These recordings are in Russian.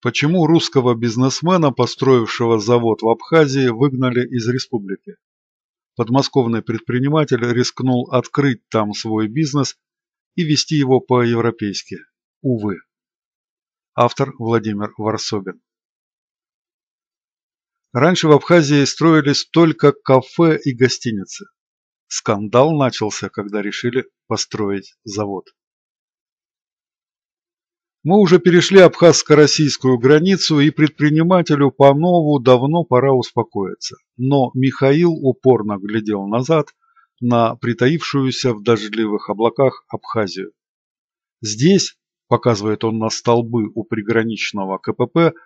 Почему русского бизнесмена, построившего завод в Абхазии, выгнали из республики? Подмосковный предприниматель рискнул открыть там свой бизнес и вести его по-европейски. Увы. Автор Владимир Варсобин. Раньше в Абхазии строились только кафе и гостиницы. Скандал начался, когда решили построить завод. Мы уже перешли абхазско-российскую границу, и предпринимателю по нову давно пора успокоиться. Но Михаил упорно глядел назад на притаившуюся в дождливых облаках Абхазию. Здесь, показывает он на столбы у приграничного КПП,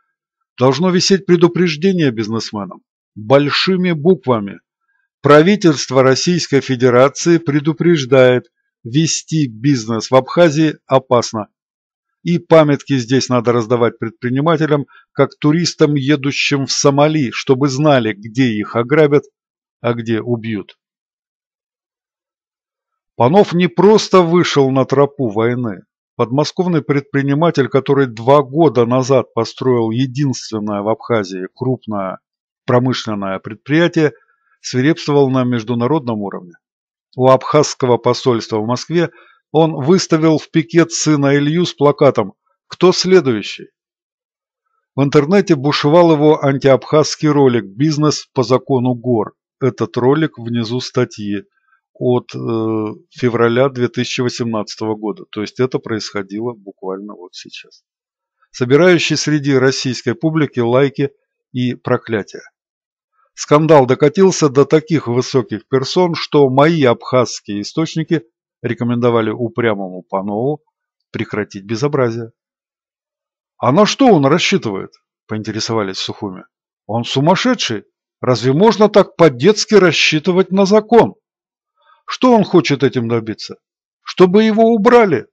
должно висеть предупреждение бизнесменам. Большими буквами. Правительство Российской Федерации предупреждает, вести бизнес в Абхазии опасно. И памятки здесь надо раздавать предпринимателям, как туристам, едущим в Сомали, чтобы знали, где их ограбят, а где убьют. Панов не просто вышел на тропу войны. Подмосковный предприниматель, который два года назад построил единственное в Абхазии крупное промышленное предприятие, свирепствовал на международном уровне. У абхазского посольства в Москве – он выставил в пикет сына Илью с плакатом «Кто следующий?». В интернете бушевал его антиабхазский ролик «Бизнес по закону гор». Этот ролик внизу статьи от э, февраля 2018 года. То есть это происходило буквально вот сейчас. Собирающий среди российской публики лайки и проклятия. Скандал докатился до таких высоких персон, что мои абхазские источники рекомендовали упрямому Панову прекратить безобразие. «А на что он рассчитывает?» – поинтересовались Сухуми. «Он сумасшедший! Разве можно так по-детски рассчитывать на закон? Что он хочет этим добиться? Чтобы его убрали!»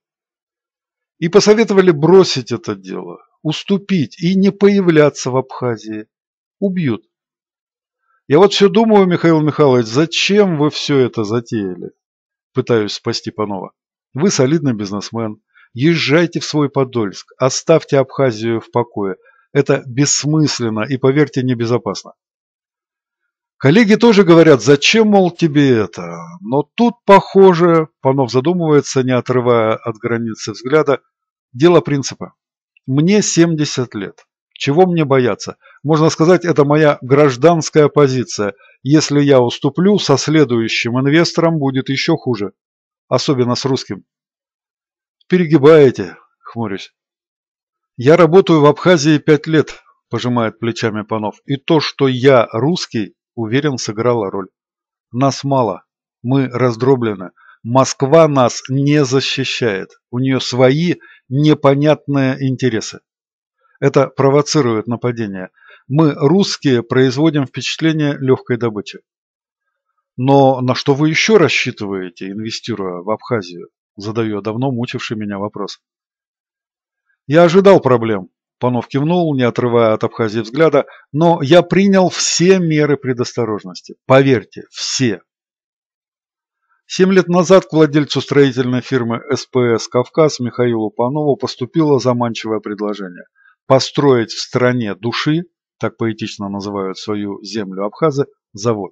И посоветовали бросить это дело, уступить и не появляться в Абхазии. Убьют. Я вот все думаю, Михаил Михайлович, зачем вы все это затеяли? пытаюсь спасти Панова. Вы солидный бизнесмен. Езжайте в свой Подольск, оставьте Абхазию в покое. Это бессмысленно и, поверьте, небезопасно. Коллеги тоже говорят, зачем, мол, тебе это? Но тут, похоже, Панов задумывается, не отрывая от границы взгляда, дело принципа. Мне 70 лет. Чего мне бояться? Можно сказать, это моя гражданская позиция. Если я уступлю, со следующим инвестором будет еще хуже. Особенно с русским. Перегибаете, хмурюсь. Я работаю в Абхазии пять лет, пожимает плечами Панов. И то, что я русский, уверен, сыграло роль. Нас мало. Мы раздроблены. Москва нас не защищает. У нее свои непонятные интересы. Это провоцирует нападение. Мы, русские, производим впечатление легкой добычи. Но на что вы еще рассчитываете, инвестируя в Абхазию? Задаю давно мучивший меня вопрос. Я ожидал проблем. Панов кивнул, не отрывая от Абхазии взгляда, но я принял все меры предосторожности. Поверьте, все. Семь лет назад к владельцу строительной фирмы СПС «Кавказ» Михаилу Панову поступило заманчивое предложение – построить в стране души так поэтично называют свою землю абхазы, завод.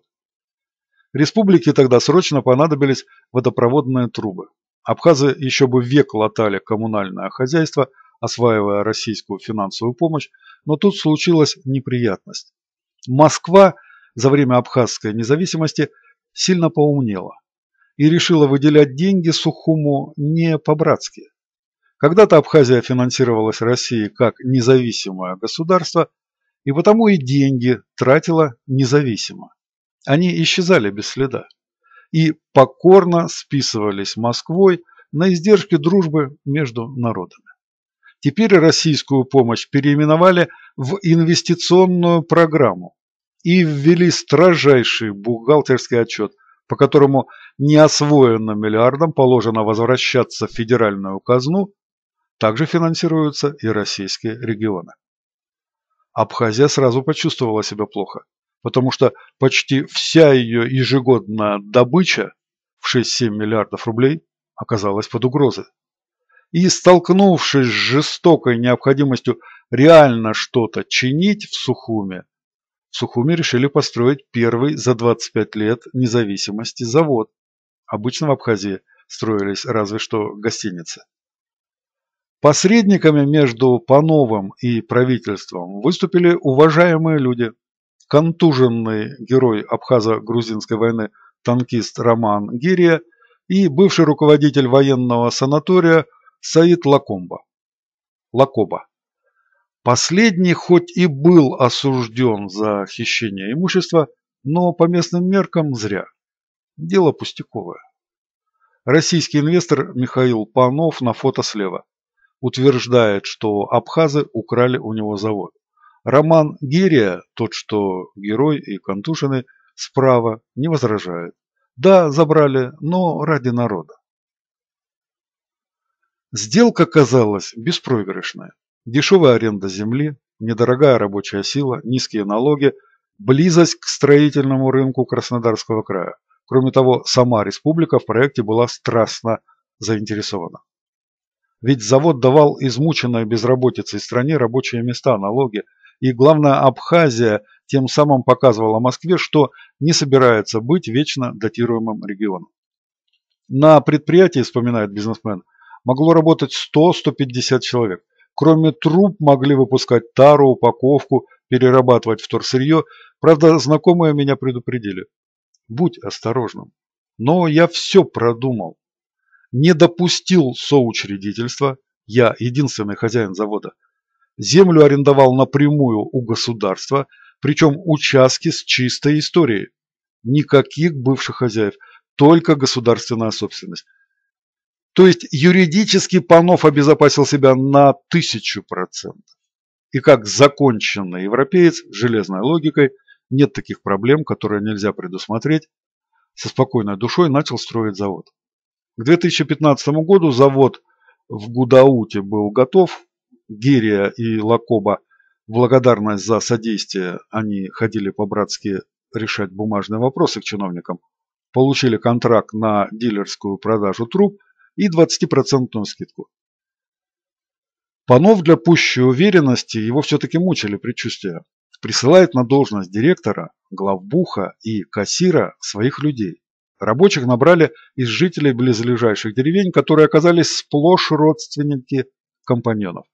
Республике тогда срочно понадобились водопроводные трубы. Абхазы еще бы век латали коммунальное хозяйство, осваивая российскую финансовую помощь, но тут случилась неприятность. Москва за время абхазской независимости сильно поумнела и решила выделять деньги Сухуму не по-братски. Когда-то Абхазия финансировалась Россией как независимое государство – и потому и деньги тратила независимо. Они исчезали без следа и покорно списывались Москвой на издержки дружбы между народами. Теперь российскую помощь переименовали в инвестиционную программу и ввели строжайший бухгалтерский отчет, по которому неосвоенным миллиардам положено возвращаться в федеральную казну, также финансируются и российские регионы. Абхазия сразу почувствовала себя плохо, потому что почти вся ее ежегодная добыча в 6-7 миллиардов рублей оказалась под угрозой. И столкнувшись с жестокой необходимостью реально что-то чинить в Сухуме, в Сухуме решили построить первый за 25 лет независимости завод. Обычно в Абхазии строились разве что гостиницы. Посредниками между Пановым и правительством выступили уважаемые люди. Контуженный герой Абхазо-Грузинской войны танкист Роман Гирия и бывший руководитель военного санатория Саид Лакомба. Лакоба. Последний хоть и был осужден за хищение имущества, но по местным меркам зря. Дело пустяковое. Российский инвестор Михаил Панов на фото слева утверждает, что абхазы украли у него завод. Роман Гирия, тот, что герой и контушины, справа не возражает. Да, забрали, но ради народа. Сделка казалась беспроигрышной. Дешевая аренда земли, недорогая рабочая сила, низкие налоги, близость к строительному рынку Краснодарского края. Кроме того, сама республика в проекте была страстно заинтересована. Ведь завод давал измученной безработицей стране рабочие места, налоги. И главное, Абхазия тем самым показывала Москве, что не собирается быть вечно датируемым регионом. На предприятии, вспоминает бизнесмен, могло работать 100-150 человек. Кроме труб могли выпускать тару, упаковку, перерабатывать вторсырье. Правда, знакомые меня предупредили. Будь осторожным. Но я все продумал не допустил соучредительства, я единственный хозяин завода. Землю арендовал напрямую у государства, причем участки с чистой историей. Никаких бывших хозяев, только государственная собственность. То есть юридически Панов обезопасил себя на тысячу процентов. И как законченный европеец, железной логикой, нет таких проблем, которые нельзя предусмотреть, со спокойной душой начал строить завод. К 2015 году завод в Гудауте был готов. Герия и Лакоба в благодарность за содействие они ходили по-братски решать бумажные вопросы к чиновникам, получили контракт на дилерскую продажу труб и 20% скидку. Панов для пущей уверенности его все-таки мучили предчувствия. Присылает на должность директора, главбуха и кассира своих людей. Рабочих набрали из жителей близлежащих деревень, которые оказались сплошь родственники компаньонов.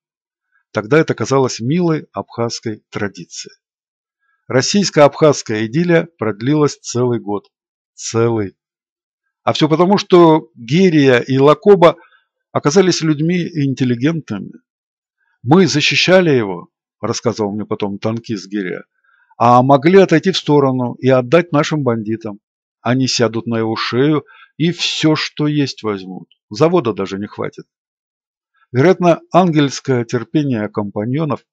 Тогда это казалось милой абхазской традицией. Российско-абхазская идиллия продлилась целый год. Целый. А все потому, что Герия и Лакоба оказались людьми интеллигентными. «Мы защищали его», – рассказывал мне потом танкист Герия, – «а могли отойти в сторону и отдать нашим бандитам. Они сядут на его шею и все, что есть, возьмут. Завода даже не хватит. Вероятно, ангельское терпение компаньонов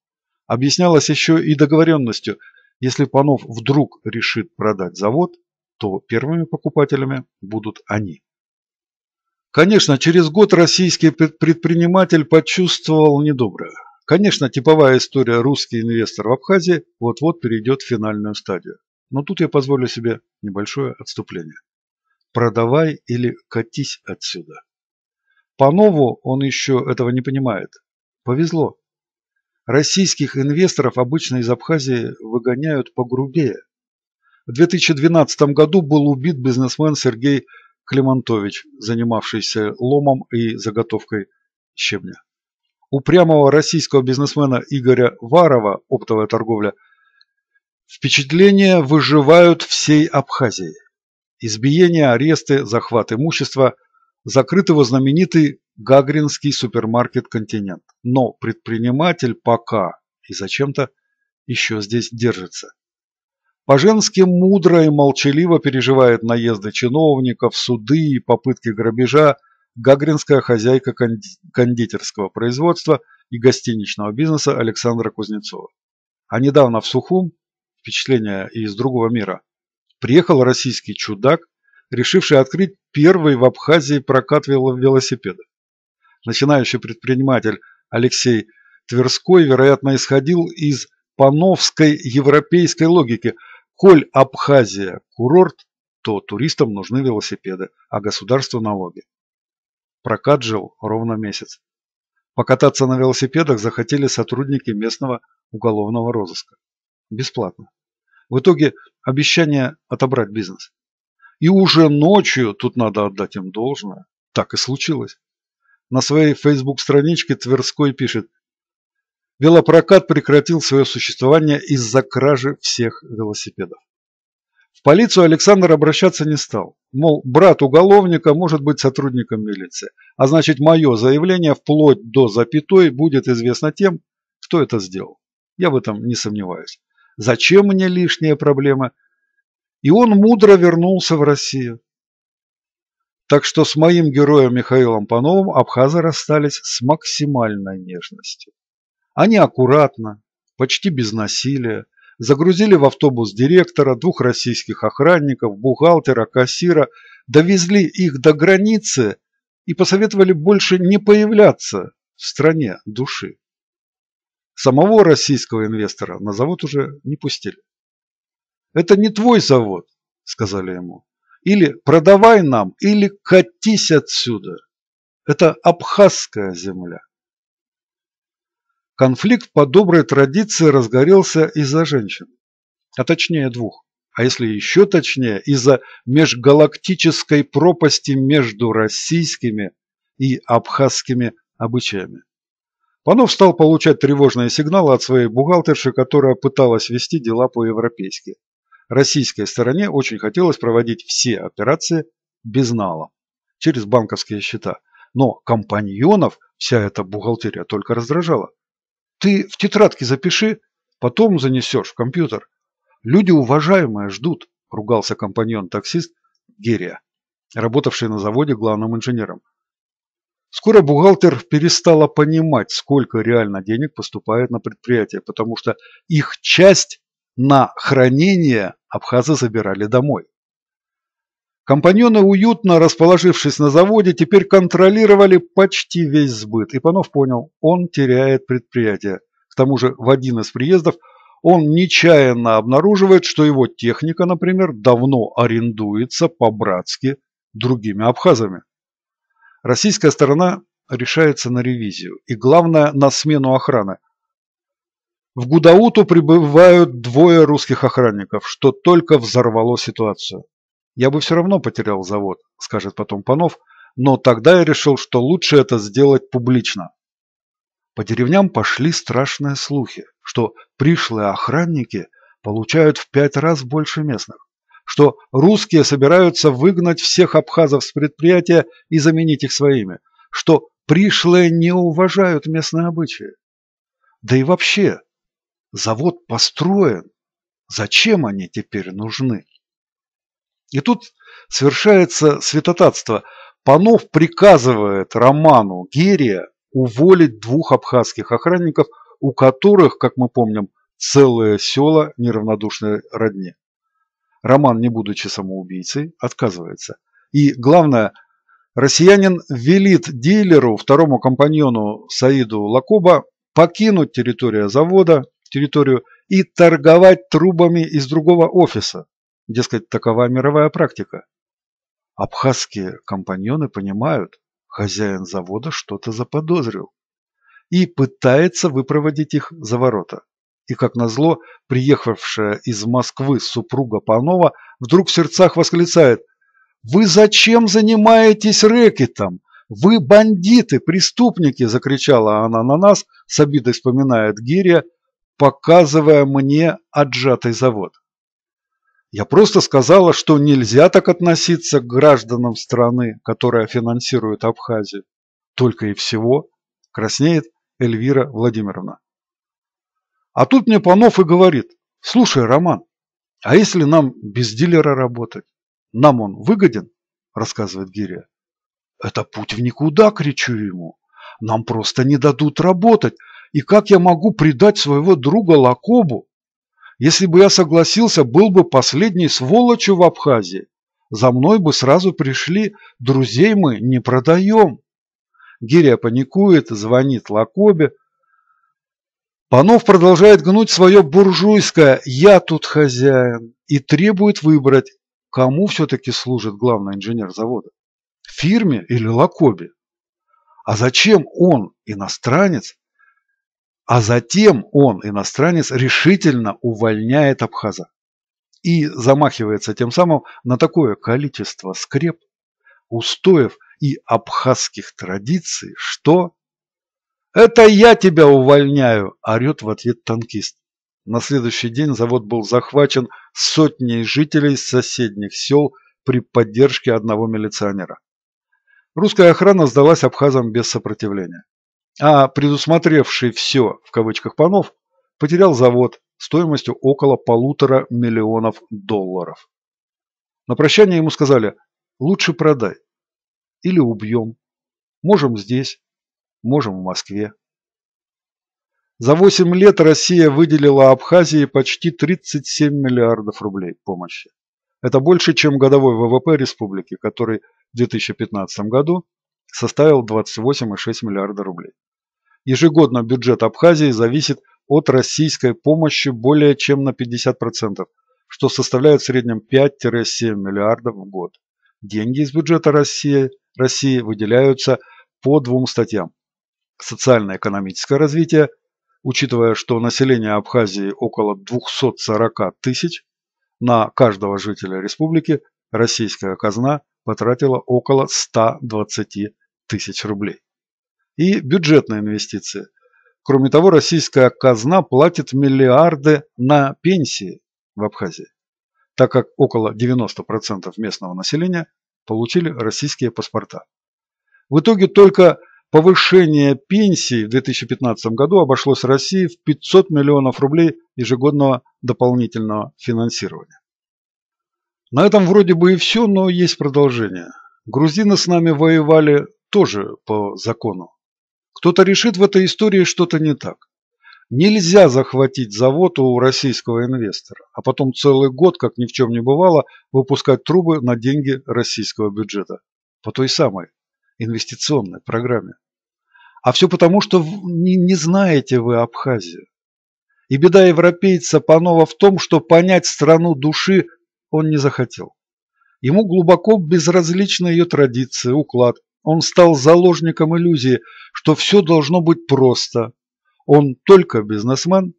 объяснялось еще и договоренностью. Если Панов вдруг решит продать завод, то первыми покупателями будут они. Конечно, через год российский предприниматель почувствовал недоброе. Конечно, типовая история «Русский инвестор в Абхазии» вот-вот перейдет в финальную стадию. Но тут я позволю себе небольшое отступление. Продавай или катись отсюда. По нову он еще этого не понимает. Повезло. Российских инвесторов обычно из Абхазии выгоняют погрубее. В 2012 году был убит бизнесмен Сергей Климантович, занимавшийся ломом и заготовкой щебня. Упрямого российского бизнесмена Игоря Варова, оптовая торговля – Впечатления выживают всей Абхазии. Избиения, аресты, захват имущества. закрытого знаменитый гагринский супермаркет «Континент». Но предприниматель пока и зачем-то еще здесь держится. По-женски мудро и молчаливо переживает наезды чиновников, суды и попытки грабежа гагринская хозяйка кондитерского производства и гостиничного бизнеса Александра Кузнецова. А недавно в Сухум впечатления из другого мира. Приехал российский чудак, решивший открыть первый в Абхазии прокат велосипеда. Начинающий предприниматель Алексей Тверской, вероятно, исходил из пановской европейской логики. Коль Абхазия – курорт, то туристам нужны велосипеды, а государству – налоги. Прокат жил ровно месяц. Покататься на велосипедах захотели сотрудники местного уголовного розыска бесплатно. В итоге обещание отобрать бизнес. И уже ночью, тут надо отдать им должное, так и случилось. На своей фейсбук-страничке Тверской пишет «Велопрокат прекратил свое существование из-за кражи всех велосипедов». В полицию Александр обращаться не стал. Мол, брат уголовника может быть сотрудником милиции, а значит мое заявление вплоть до запятой будет известно тем, кто это сделал. Я в этом не сомневаюсь. Зачем мне лишняя проблема? И он мудро вернулся в Россию. Так что с моим героем Михаилом Пановым абхазы расстались с максимальной нежностью. Они аккуратно, почти без насилия, загрузили в автобус директора, двух российских охранников, бухгалтера, кассира, довезли их до границы и посоветовали больше не появляться в стране души. Самого российского инвестора на завод уже не пустили. «Это не твой завод», – сказали ему. «Или продавай нам, или катись отсюда. Это абхазская земля». Конфликт по доброй традиции разгорелся из-за женщин, а точнее двух, а если еще точнее, из-за межгалактической пропасти между российскими и абхазскими обычаями. Панов стал получать тревожные сигналы от своей бухгалтерши, которая пыталась вести дела по-европейски. Российской стороне очень хотелось проводить все операции без нала, через банковские счета. Но компаньонов вся эта бухгалтерия только раздражала. Ты в тетрадке запиши, потом занесешь в компьютер. Люди уважаемые ждут, ругался компаньон-таксист Герия, работавший на заводе главным инженером. Скоро бухгалтер перестала понимать, сколько реально денег поступает на предприятие, потому что их часть на хранение абхазы забирали домой. Компаньоны, уютно расположившись на заводе, теперь контролировали почти весь сбыт. И Панов понял, он теряет предприятие. К тому же в один из приездов он нечаянно обнаруживает, что его техника, например, давно арендуется по-братски другими абхазами. Российская сторона решается на ревизию и, главное, на смену охраны. В Гудауту прибывают двое русских охранников, что только взорвало ситуацию. Я бы все равно потерял завод, скажет потом Панов, но тогда я решил, что лучше это сделать публично. По деревням пошли страшные слухи, что пришлые охранники получают в пять раз больше местных что русские собираются выгнать всех абхазов с предприятия и заменить их своими, что пришлые не уважают местные обычаи. Да и вообще, завод построен. Зачем они теперь нужны? И тут совершается святотатство. Панов приказывает Роману Герия уволить двух абхазских охранников, у которых, как мы помним, целые села неравнодушной родни. Роман, не будучи самоубийцей, отказывается. И главное, россиянин велит дилеру, второму компаньону Саиду Лакоба, покинуть территорию завода, территорию и торговать трубами из другого офиса. Дескать, такова мировая практика. Абхазские компаньоны понимают, хозяин завода что-то заподозрил и пытается выпроводить их за ворота и, как назло, приехавшая из Москвы супруга Панова вдруг в сердцах восклицает «Вы зачем занимаетесь рэкетом? Вы бандиты, преступники!» – закричала она на нас, с обидой вспоминает Гиря, показывая мне отжатый завод. Я просто сказала, что нельзя так относиться к гражданам страны, которая финансирует Абхазию. Только и всего краснеет Эльвира Владимировна. А тут мне Панов и говорит, слушай, Роман, а если нам без дилера работать? Нам он выгоден? Рассказывает Гиря. Это путь в никуда, кричу ему. Нам просто не дадут работать. И как я могу предать своего друга Лакобу? Если бы я согласился, был бы последней сволочью в Абхазии. За мной бы сразу пришли, друзей мы не продаем. Гиря паникует, звонит Лакобе, Панов продолжает гнуть свое буржуйское «я тут хозяин» и требует выбрать, кому все-таки служит главный инженер завода – фирме или Лакобе. А зачем он, иностранец, а затем он, иностранец, решительно увольняет Абхаза и замахивается тем самым на такое количество скреп, устоев и абхазских традиций, что «Это я тебя увольняю!» – орет в ответ танкист. На следующий день завод был захвачен сотней жителей соседних сел при поддержке одного милиционера. Русская охрана сдалась абхазам без сопротивления. А предусмотревший «все» в кавычках Панов потерял завод стоимостью около полутора миллионов долларов. На прощание ему сказали «лучше продай» или «убьем». Можем здесь, можем в Москве. За 8 лет Россия выделила Абхазии почти 37 миллиардов рублей помощи. Это больше, чем годовой ВВП республики, который в 2015 году составил 28,6 миллиарда рублей. Ежегодно бюджет Абхазии зависит от российской помощи более чем на 50%, что составляет в среднем 5-7 миллиардов в год. Деньги из бюджета России, России выделяются по двум статьям социально-экономическое развитие, учитывая, что население Абхазии около 240 тысяч, на каждого жителя республики российская казна потратила около 120 тысяч рублей. И бюджетные инвестиции. Кроме того, российская казна платит миллиарды на пенсии в Абхазии, так как около 90% местного населения получили российские паспорта. В итоге только Повышение пенсии в 2015 году обошлось России в 500 миллионов рублей ежегодного дополнительного финансирования. На этом вроде бы и все, но есть продолжение. Грузины с нами воевали тоже по закону. Кто-то решит в этой истории что-то не так. Нельзя захватить завод у российского инвестора, а потом целый год, как ни в чем не бывало, выпускать трубы на деньги российского бюджета. По той самой инвестиционной программе. А все потому, что не, не знаете вы Абхазию. И беда европейца Панова в том, что понять страну души он не захотел. Ему глубоко безразличны ее традиции, уклад. Он стал заложником иллюзии, что все должно быть просто. Он только бизнесмен,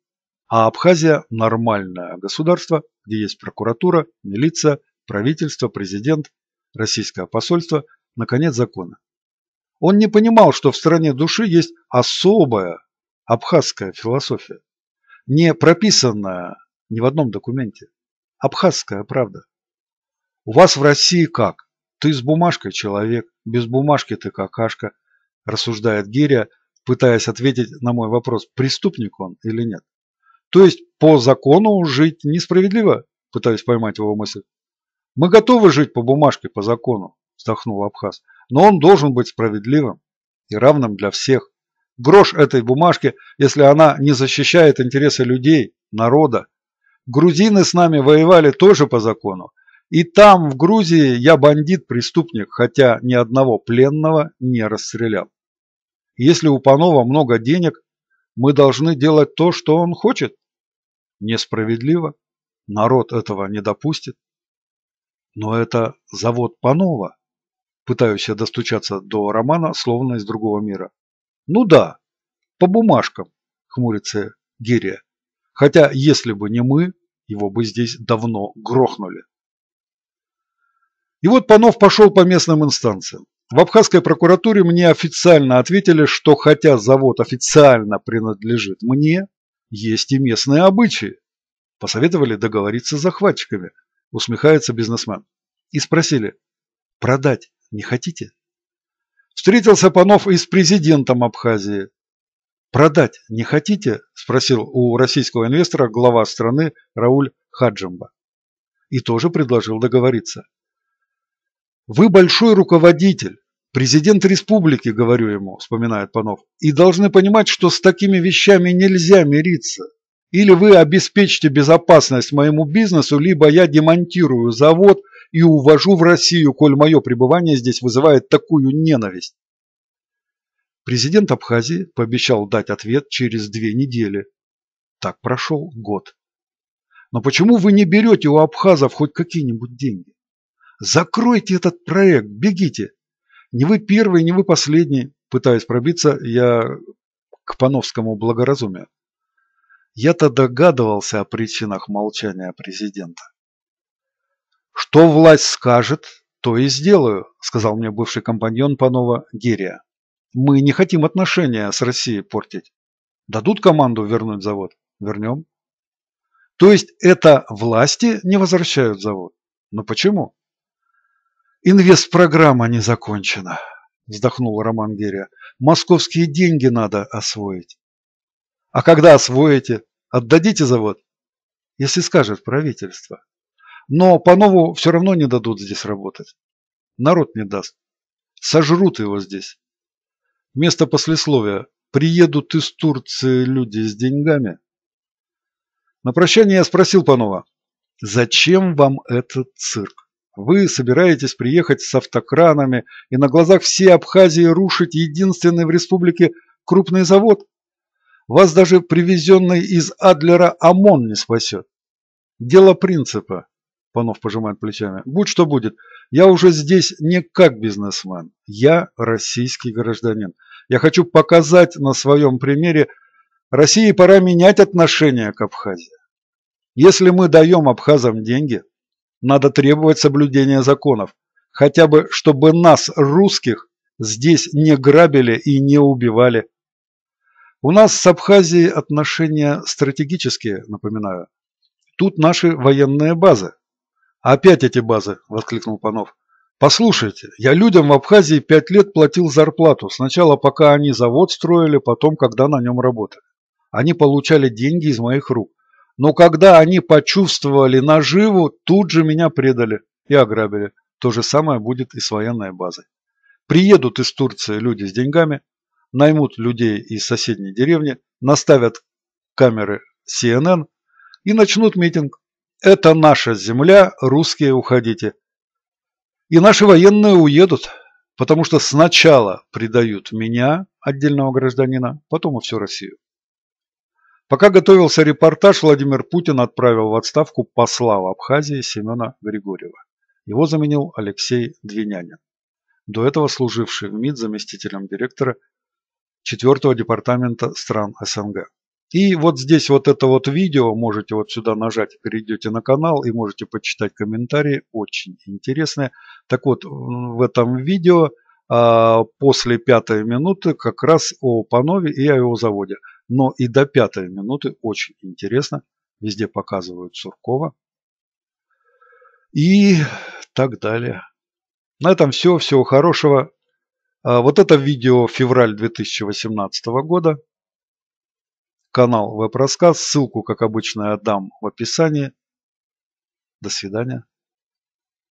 а Абхазия – нормальное государство, где есть прокуратура, милиция, правительство, президент, российское посольство, наконец, законы. Он не понимал, что в стране души есть особая абхазская философия, не прописанная ни в одном документе. Абхазская правда. У вас в России как? Ты с бумажкой человек, без бумажки ты какашка, рассуждает Гиря, пытаясь ответить на мой вопрос, преступник он или нет. То есть по закону жить несправедливо, пытаюсь поймать его мысль. Мы готовы жить по бумажке, по закону, вздохнул Абхаз но он должен быть справедливым и равным для всех. Грош этой бумажки, если она не защищает интересы людей, народа. Грузины с нами воевали тоже по закону. И там, в Грузии, я бандит-преступник, хотя ни одного пленного не расстрелял. Если у Панова много денег, мы должны делать то, что он хочет. Несправедливо. Народ этого не допустит. Но это завод Панова пытаюсь я достучаться до романа, словно из другого мира. «Ну да, по бумажкам», – хмурится Гирия. «Хотя, если бы не мы, его бы здесь давно грохнули». И вот Панов пошел по местным инстанциям. В Абхазской прокуратуре мне официально ответили, что хотя завод официально принадлежит мне, есть и местные обычаи. Посоветовали договориться с захватчиками, усмехается бизнесмен. И спросили, продать не хотите? Встретился Панов и с президентом Абхазии. «Продать не хотите?» – спросил у российского инвестора глава страны Рауль Хаджимба. И тоже предложил договориться. «Вы большой руководитель, президент республики, – говорю ему, – вспоминает Панов, – и должны понимать, что с такими вещами нельзя мириться. Или вы обеспечите безопасность моему бизнесу, либо я демонтирую завод – и увожу в Россию, коль мое пребывание здесь вызывает такую ненависть. Президент Абхазии пообещал дать ответ через две недели. Так прошел год. Но почему вы не берете у абхазов хоть какие-нибудь деньги? Закройте этот проект, бегите. Не вы первый, не вы последний. Пытаясь пробиться, я к пановскому благоразумию. Я-то догадывался о причинах молчания президента. «Что власть скажет, то и сделаю», – сказал мне бывший компаньон Панова Герия. «Мы не хотим отношения с Россией портить. Дадут команду вернуть завод? Вернем». То есть это власти не возвращают завод? Но ну почему? «Инвестпрограмма не закончена», – вздохнул Роман Герия. «Московские деньги надо освоить». «А когда освоите, отдадите завод?» «Если скажет правительство». Но по все равно не дадут здесь работать. Народ не даст. Сожрут его здесь. Место послесловия «Приедут из Турции люди с деньгами». На прощание я спросил Панова, «Зачем вам этот цирк? Вы собираетесь приехать с автокранами и на глазах всей Абхазии рушить единственный в республике крупный завод? Вас даже привезенный из Адлера ОМОН не спасет. Дело принципа. Панов пожимает плечами. Будь что будет, я уже здесь не как бизнесмен, я российский гражданин. Я хочу показать на своем примере, России пора менять отношение к Абхазии. Если мы даем абхазам деньги, надо требовать соблюдения законов, хотя бы чтобы нас, русских, здесь не грабили и не убивали. У нас с Абхазией отношения стратегические, напоминаю. Тут наши военные базы. «Опять эти базы!» – воскликнул Панов. «Послушайте, я людям в Абхазии пять лет платил зарплату, сначала пока они завод строили, потом когда на нем работали. Они получали деньги из моих рук. Но когда они почувствовали наживу, тут же меня предали и ограбили. То же самое будет и с военной базой. Приедут из Турции люди с деньгами, наймут людей из соседней деревни, наставят камеры CNN и начнут митинг. Это наша земля, русские уходите. И наши военные уедут, потому что сначала предают меня, отдельного гражданина, потом и всю Россию. Пока готовился репортаж, Владимир Путин отправил в отставку посла в Абхазии Семена Григорьева. Его заменил Алексей Двинянин, до этого служивший в МИД заместителем директора 4 департамента стран СНГ. И вот здесь вот это вот видео, можете вот сюда нажать, перейдете на канал и можете почитать комментарии, очень интересные. Так вот, в этом видео а, после пятой минуты как раз о Панове и о его заводе. Но и до пятой минуты очень интересно. Везде показывают Суркова. И так далее. На этом все. Всего хорошего. А, вот это видео февраль 2018 года канал веб-рассказ. Ссылку, как обычно, я дам в описании. До свидания.